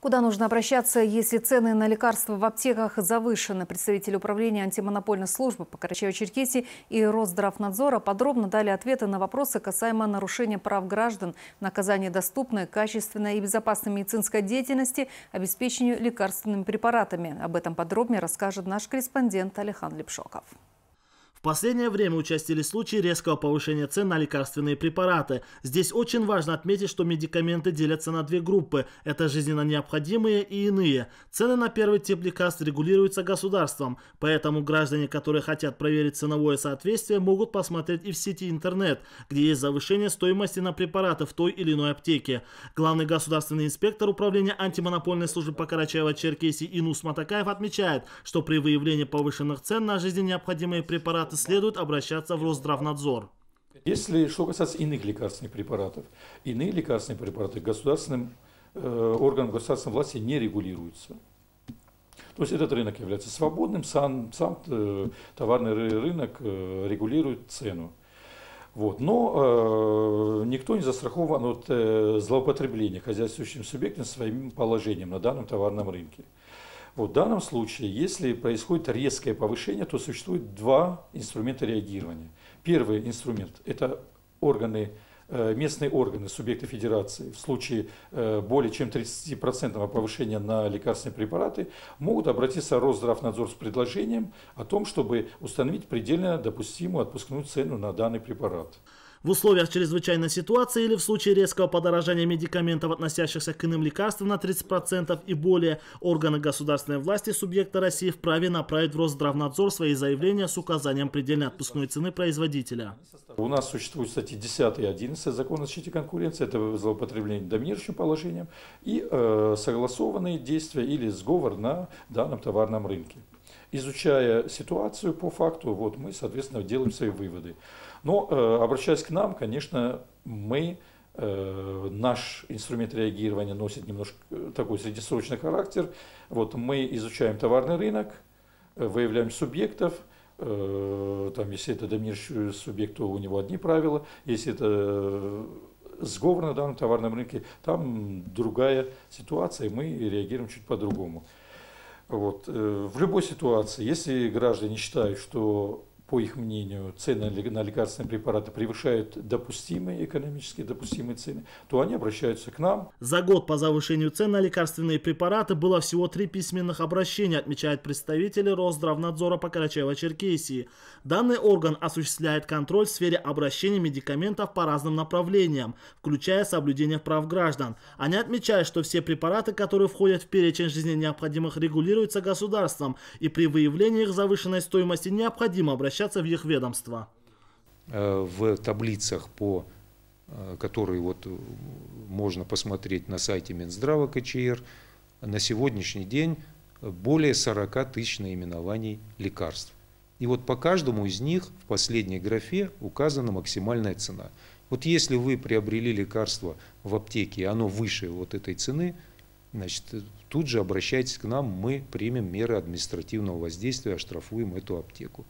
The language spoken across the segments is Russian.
Куда нужно обращаться, если цены на лекарства в аптеках завышены? Представители управления антимонопольной службы по Карачаево-Черкесии и Росздравнадзора подробно дали ответы на вопросы касаемо нарушения прав граждан, наказания доступной, качественной и безопасной медицинской деятельности, обеспечению лекарственными препаратами. Об этом подробнее расскажет наш корреспондент Алихан Лепшоков последнее время участили случаи резкого повышения цен на лекарственные препараты. Здесь очень важно отметить, что медикаменты делятся на две группы. Это жизненно необходимые и иные. Цены на первый тип лекарств регулируются государством, поэтому граждане, которые хотят проверить ценовое соответствие, могут посмотреть и в сети интернет, где есть завышение стоимости на препараты в той или иной аптеке. Главный государственный инспектор управления антимонопольной службы по Карачаево-Черкесии Инус Матакаев отмечает, что при выявлении повышенных цен на жизненно необходимые препараты следует обращаться в Росздравнадзор. Если что касается иных лекарственных препаратов, иные лекарственные препараты государственным э, органам государственной власти не регулируются. То есть этот рынок является свободным, сам, сам э, товарный рынок э, регулирует цену. Вот. Но э, никто не застрахован от э, злоупотребления хозяйствующим субъектом своим положением на данном товарном рынке в данном случае, если происходит резкое повышение, то существует два инструмента реагирования. Первый инструмент – это органы э, местные органы, субъекты федерации в случае э, более чем 30% повышения на лекарственные препараты могут обратиться в Росздравнадзор с предложением о том, чтобы установить предельно допустимую отпускную цену на данный препарат в условиях чрезвычайной ситуации или в случае резкого подорожания медикаментов, относящихся к иным лекарствам на 30% и более, органы государственной власти субъекта России вправе направить в Росздравнадзор свои заявления с указанием предельной отпускной цены производителя. У нас существуют статьи 10 и 11 закона о защите конкуренции, это злоупотребление доминирующим положением и э, согласованные действия или сговор на данном товарном рынке изучая ситуацию по факту, вот мы, соответственно, делаем свои выводы. Но э, обращаясь к нам, конечно, мы э, наш инструмент реагирования носит немножко э, такой среднесрочный характер. Вот мы изучаем товарный рынок, э, выявляем субъектов, там, если это доминирующий субъект, то у него одни правила, если это сговор на данном товарном рынке, там другая ситуация, и мы реагируем чуть по-другому. Вот. Э, в любой ситуации, если граждане считают, что по их мнению, цены на лекарственные препараты превышают допустимые, экономически допустимые цены, то они обращаются к нам. За год по завышению цен на лекарственные препараты было всего три письменных обращения, отмечают представители Росздравнадзора по Карачаево-Черкесии. Данный орган осуществляет контроль в сфере обращения медикаментов по разным направлениям, включая соблюдение прав граждан. Они отмечают, что все препараты, которые входят в перечень жизненно необходимых, регулируются государством, и при выявлении их завышенной стоимости необходимо обращаться обращаться в их ведомство. Э, в таблицах, по, э, которые вот э, можно посмотреть на сайте Минздрава КЧР, на сегодняшний день более 40 тысяч наименований лекарств. И вот по каждому из них в последней графе указана максимальная цена. Вот если вы приобрели лекарство в аптеке, и оно выше вот этой цены, значит, тут же обращайтесь к нам, мы примем меры административного воздействия, оштрафуем эту аптеку.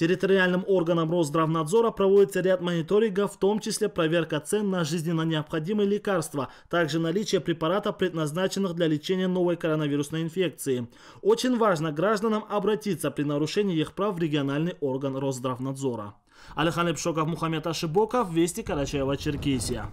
Территориальным органам Росздравнадзора проводится ряд мониторингов, в том числе проверка цен на жизненно необходимые лекарства, также наличие препаратов, предназначенных для лечения новой коронавирусной инфекции. Очень важно гражданам обратиться при нарушении их прав в региональный орган Росздравнадзора. Алихан Ипшоков, Мухаммед Ашибоков, Вести Карачаева, Черкесия.